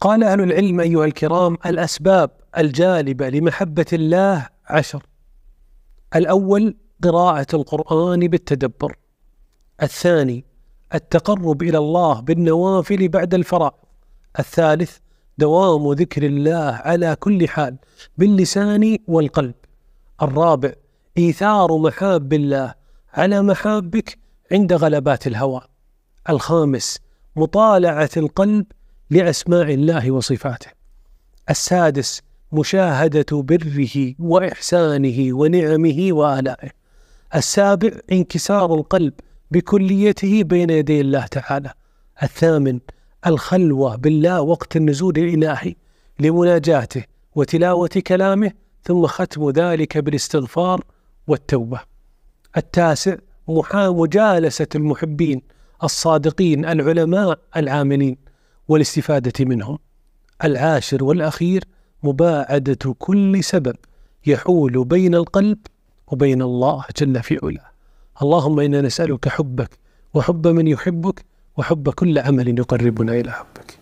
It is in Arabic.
قال أهل العلم أيها الكرام الأسباب الجالبة لمحبة الله عشر الأول قراءة القرآن بالتدبر الثاني التقرب إلى الله بالنوافل بعد الفرائض الثالث دوام ذكر الله على كل حال باللسان والقلب الرابع إيثار محاب الله على محابك عند غلبات الهوى الخامس مطالعة القلب لاسماء الله وصفاته. السادس مشاهده بره واحسانه ونعمه والائه. السابع انكسار القلب بكليته بين يدي الله تعالى. الثامن الخلوه بالله وقت النزول الالهي لمناجاته وتلاوه كلامه ثم ختم ذلك بالاستغفار والتوبه. التاسع مجالسه المحبين الصادقين العلماء العاملين. والاستفادة منهم العاشر والأخير مباعدة كل سبب يحول بين القلب وبين الله جل في علاه اللهم إنا نسألك حبك وحب من يحبك وحب كل عمل يقربنا إلى حبك